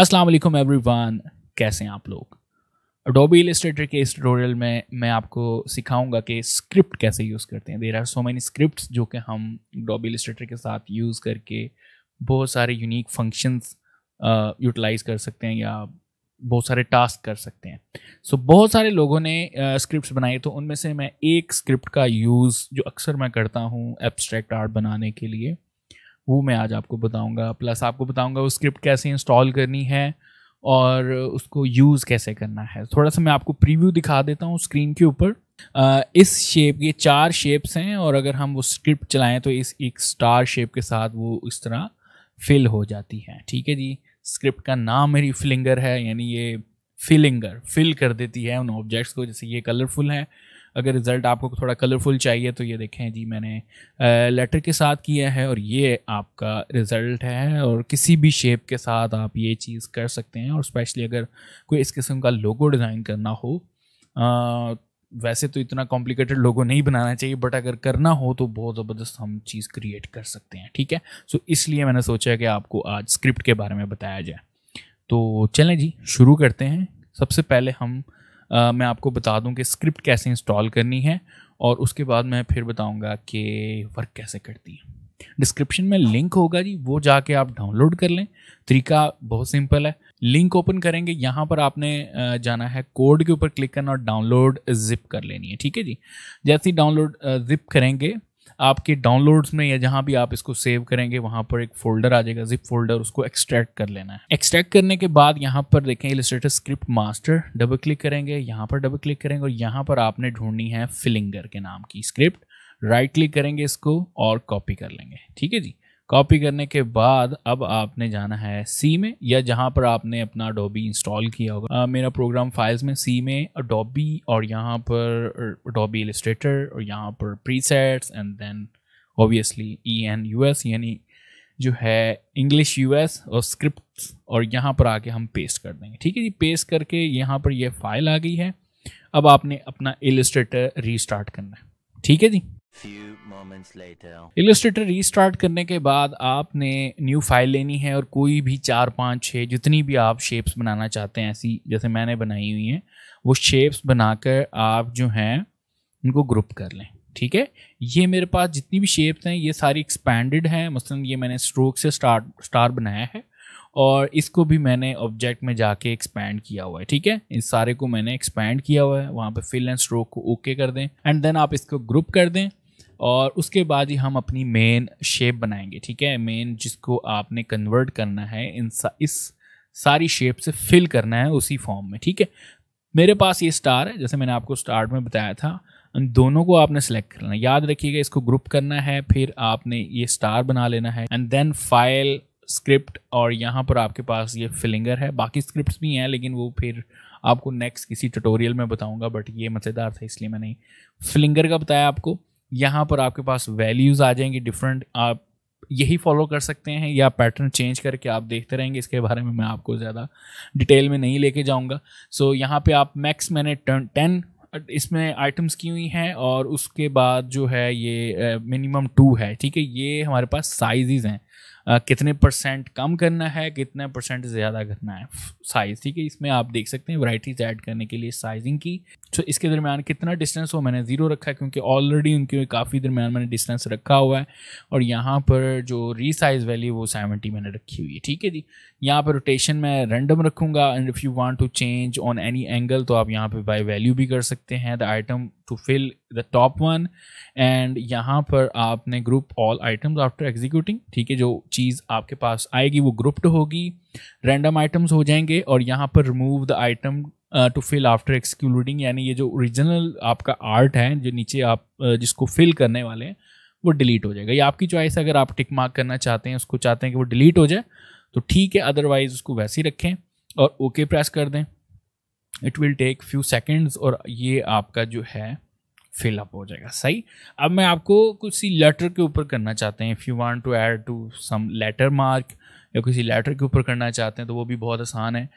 अस्सलाम वालेकुम एवरीवन कैसे हैं आप लोग अडोबी इलस्ट्रेटर के इस ट्यूटोरियल में मैं आपको सिखाऊंगा कि स्क्रिप्ट कैसे यूज़ करते हैं there are so many script जो कि हम अडोबी इलस्ट्रेटर के साथ यूज़ करके बहुत सारे यूनिक फंक्शंस यूटिलाइज कर सकते हैं या बहुत सारे टास्क कर सकते हैं सो so, बहुत सारे लोगों ने uh, बनाए तो उनमें से मैं एक स्क्रिप्ट का यूज़ जो अक्सर मैं करता हूँ एब्स्ट्रैक्ट आर्ट बनाने के लिए वो मैं आज आपको बताऊंगा प्लस आपको बताऊंगा वो स्क्रिप्ट कैसे इंस्टॉल करनी है और उसको यूज़ कैसे करना है थोड़ा सा मैं आपको प्रीव्यू दिखा देता हूँ स्क्रीन के ऊपर इस शेप ये चार शेप्स हैं और अगर हम वो स्क्रिप्ट चलाएं तो इस एक स्टार शेप के साथ वो इस तरह फिल हो जाती है ठीक है जी स्क्रिप्ट का नाम मेरी फिलिंगर है यानी ये फिलिंगर फिल कर देती है उन ऑब्जेक्ट्स को जैसे ये कलरफुल है अगर रिज़ल्ट आपको थोड़ा कलरफुल चाहिए तो ये देखें जी मैंने लेटर के साथ किया है और ये आपका रिज़ल्ट है और किसी भी शेप के साथ आप ये चीज़ कर सकते हैं और स्पेशली अगर कोई इस किस्म का लोगो डिज़ाइन करना हो आ, वैसे तो इतना कॉम्प्लिकेटेड लोगो नहीं बनाना चाहिए बट अगर करना हो तो बहुत ज़बरदस्त हम चीज़ क्रिएट कर सकते हैं ठीक है सो so, इसलिए मैंने सोचा कि आपको आज स्क्रिप्ट के बारे में बताया जाए तो चलें जी शुरू करते हैं सबसे पहले हम मैं आपको बता दूं कि स्क्रिप्ट कैसे इंस्टॉल करनी है और उसके बाद मैं फिर बताऊंगा कि वर्क कैसे करती है डिस्क्रिप्शन में लिंक होगा जी वो जाके आप डाउनलोड कर लें तरीका बहुत सिंपल है लिंक ओपन करेंगे यहाँ पर आपने जाना है कोड के ऊपर क्लिक करना और डाउनलोड जिप कर लेनी है ठीक है जी जैसे ही डाउनलोड जिप करेंगे आपके डाउनलोड्स में या जहां भी आप इसको सेव करेंगे वहां पर एक फोल्डर आ जाएगा जिप फोल्डर उसको एक्सट्रैक्ट कर लेना है एक्सट्रैक्ट करने के बाद यहाँ पर देखें illustrator script master double click करेंगे यहाँ पर डबल क्लिक करेंगे और यहाँ पर आपने ढूंढनी है फिलिंगर के नाम की स्क्रिप्ट राइट क्लिक करेंगे इसको और कॉपी कर लेंगे ठीक है जी कॉपी करने के बाद अब आपने जाना है सी में या जहाँ पर आपने अपना डॉबी इंस्टॉल किया होगा मेरा प्रोग्राम फाइल्स में सी में डॉबी और यहाँ पर डॉबी इलिस्ट्रेटर और यहाँ पर presets and then obviously E N U S यानी जो है इंग्लिश यू एस और स्क्रिप्ट और यहाँ पर आके हम पेस्ट कर देंगे ठीक है जी पेस्ट करके यहाँ पर यह फाइल आ गई है अब आपने अपना इलिस्ट्रेटर रीस्टार्ट करना है ठीक है जी इलस्ट्रेटर रीस्टार्ट करने के बाद आपने न्यू फाइल लेनी है और कोई भी चार पाँच छः जितनी भी आप शेप्स बनाना चाहते हैं ऐसी जैसे मैंने बनाई हुई हैं वो शेप्स बनाकर आप जो हैं उनको ग्रुप कर लें ठीक है ये मेरे पास जितनी भी शेप्स हैं ये सारी एक्सपैंडेड हैं मसलन ये मैंने स्ट्रोक से स्टार्ट स्टार बनाया है और इसको भी मैंने ऑब्जेक्ट में जाके एक्सपैंड किया हुआ है ठीक है इन सारे को मैंने एक्सपैंड किया हुआ है वहाँ पे फिल एंड स्ट्रोक को ओके okay कर दें एंड देन आप इसको ग्रुप कर दें और उसके बाद ही हम अपनी मेन शेप बनाएंगे ठीक है मेन जिसको आपने कन्वर्ट करना है इन सा, इस सारी शेप से फिल करना है उसी फॉर्म में ठीक है मेरे पास ये स्टार है जैसे मैंने आपको स्टार्ट में बताया था उन दोनों को आपने सेलेक्ट करना है याद रखिएगा इसको ग्रुप करना है फिर आपने ये स्टार बना लेना है एंड देन फाइल स्क्रिप्ट और यहाँ पर आपके पास ये फिलिंगर है बाकी स्क्रिप्ट भी हैं लेकिन वो फिर आपको नेक्स्ट किसी ट्यूटोरियल में बताऊंगा बट ये मज़ेदार था इसलिए मैंने फिलिंगर का बताया आपको यहाँ पर आपके पास वैल्यूज़ आ जाएंगी डिफरेंट आप यही फॉलो कर सकते हैं या पैटर्न चेंज करके आप देखते रहेंगे इसके बारे में मैं आपको ज़्यादा डिटेल में नहीं लेके जाऊँगा सो so, यहाँ पे आप मैक्स मैंने टेन इसमें आइटम्स की हुई हैं और उसके बाद जो है ये मिनिमम टू है ठीक है ये हमारे पास साइजेस हैं कितने परसेंट कम करना है कितने परसेंट ज़्यादा करना है साइज़ ठीक है इसमें आप देख सकते हैं वराइटीज़ ऐड करने के लिए साइजिंग की तो इसके दरमियान कितना डिस्टेंस हो मैंने ज़ीरो रखा है क्योंकि ऑलरेडी उनके काफ़ी दरमियान मैंने डिस्टेंस रखा हुआ है और यहाँ पर जो रीसाइज वैल्यू वो सेवेंटी मैंने रखी हुई है ठीक है जी यहाँ पर रोटेशन मैं रेंडम रखूँगा and if you want to change on any angle तो आप यहाँ पर बाई वैल्यू भी कर सकते हैं the item to fill the top one and यहाँ पर आपने group all items after executing ठीक है जो चीज़ आपके पास आएगी वो ग्रुप्ड होगी रैंडम आइटम्स हो जाएंगे और यहाँ पर remove the item to fill after excluding यानी ये जो ओरिजिनल आपका आर्ट है जो नीचे आप uh, जिसको फिल करने वाले हैं वो डिलीट हो जाएगा ये आपकी चॉइस अगर आप टिक मार्क करना चाहते हैं उसको चाहते हैं कि वो डिलीट हो जाए तो ठीक है अदरवाइज उसको वैसे ही रखें और ओके okay प्रेस कर दें it will take few seconds और ये आपका जो है फिलअप हो जाएगा सही अब मैं आपको कुछ सी लेटर के ऊपर करना चाहते हैं if you want to add to some letter mark या किसी लेटर के ऊपर करना चाहते हैं तो वो भी बहुत आसान है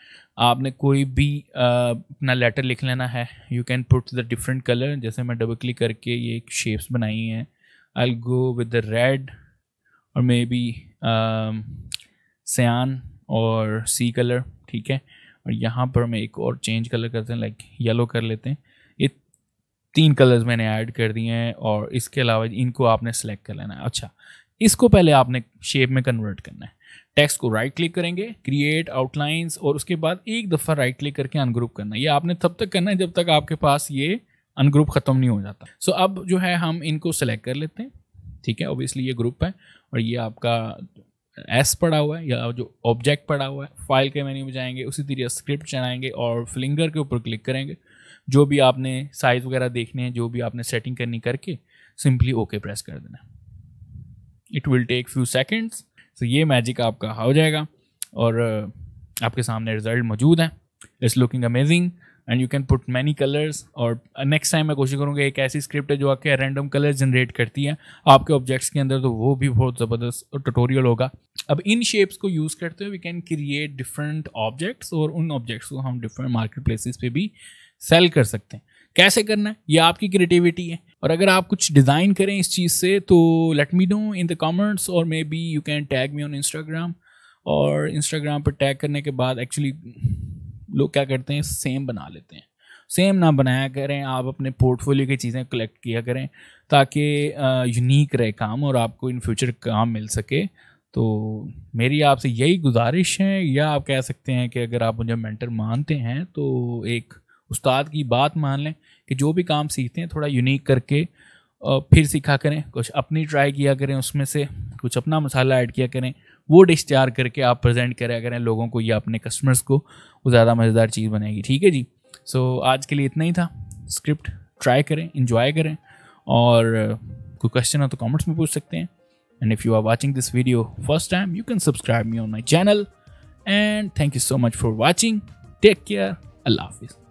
आपने कोई भी अपना लेटर लिख लेना है you can put the different colour जैसे मैं डबल क्लिक करके ये एक शेप्स बनाई हैं I go with the red और मे बी सयान और सी कलर ठीक है और यहाँ पर मैं एक और चेंज कलर करते हैं लाइक येलो कर लेते हैं तीन कलर्स मैंने ऐड कर दिए हैं और इसके अलावा इनको आपने सेलेक्ट कर लेना है अच्छा इसको पहले आपने शेप में कन्वर्ट करना है टेक्स्ट को राइट क्लिक करेंगे क्रिएट आउटलाइंस और उसके बाद एक दफ़ा राइट क्लिक करके अनग्रुप करना है ये आपने तब तक करना है जब तक आपके पास ये अनग्रुप ख़त्म नहीं हो जाता सो so, अब जो है हम इनको सेलेक्ट कर लेते हैं ठीक है ओबियसली ये ग्रुप है और ये आपका एस पड़ा हुआ है या जो ऑब्जेक्ट पड़ा हुआ है फाइल के मेन्यू में जाएंगे उसी तरह स्क्रिप्ट चलाएंगे और फिलिंगर के ऊपर क्लिक करेंगे जो भी आपने साइज़ वगैरह देखने हैं जो भी आपने सेटिंग करनी करके सिंपली ओके प्रेस कर देना it will take few seconds तो ये मैजिक आपका हो जाएगा और आपके सामने रिजल्ट मौजूद हैं it's looking amazing and you can put many colours और नेक्स्ट टाइम मैं कोशिश करूँगा एक ऐसी स्क्रिप्ट है जो आपके रैंडम कलर जनरेट करती है आपके ऑब्जेक्ट्स के अंदर तो वो भी बहुत ज़बरदस्त ट्यूटोरियल होगा अब इन शेप्स को यूज़ करते हुए we can create different objects और उन ऑब्जेक्ट्स को हम डिफरेंट मार्केट प्लेसेस पे भी सेल कर सकते हैं कैसे करना है ये आपकी क्रिएटिविटी है और अगर आप कुछ डिज़ाइन करें इस चीज़ से तो let me know in the comments और maybe you can tag me on Instagram और इंस्टाग्राम पर टैग करने के बाद एक्चुअली लोग क्या करते हैं सेम बना लेते हैं सेम ना बनाया करें आप अपने पोर्टफोलियो की चीज़ें कलेक्ट किया करें ताकि यूनिक रहे काम और आपको इन फ्यूचर काम मिल सके तो मेरी आपसे यही गुजारिश है या आप कह सकते हैं कि अगर आप मुझे मेंटर मानते हैं तो एक उस्ताद की बात मान लें कि जो भी काम सीखते हैं थोड़ा यूनिक करके फिर सीखा करें कुछ अपनी ट्राई किया करें उसमें से कुछ अपना मसाला ऐड किया करें वो डिश तैयार करके आप प्रेजेंट करें करें लोगों को या अपने कस्टमर्स को वो ज़्यादा मज़ेदार चीज़ बनेगी ठीक है जी सो so, आज के लिए इतना ही था स्क्रिप्ट ट्राई करें इंजॉय करें और कोई क्वेश्चन हो तो कमेंट्स में पूछ सकते हैं and if you are watching this video first time you can subscribe me on my channel and thank you so much for watching take care अल्लाह हाफिज़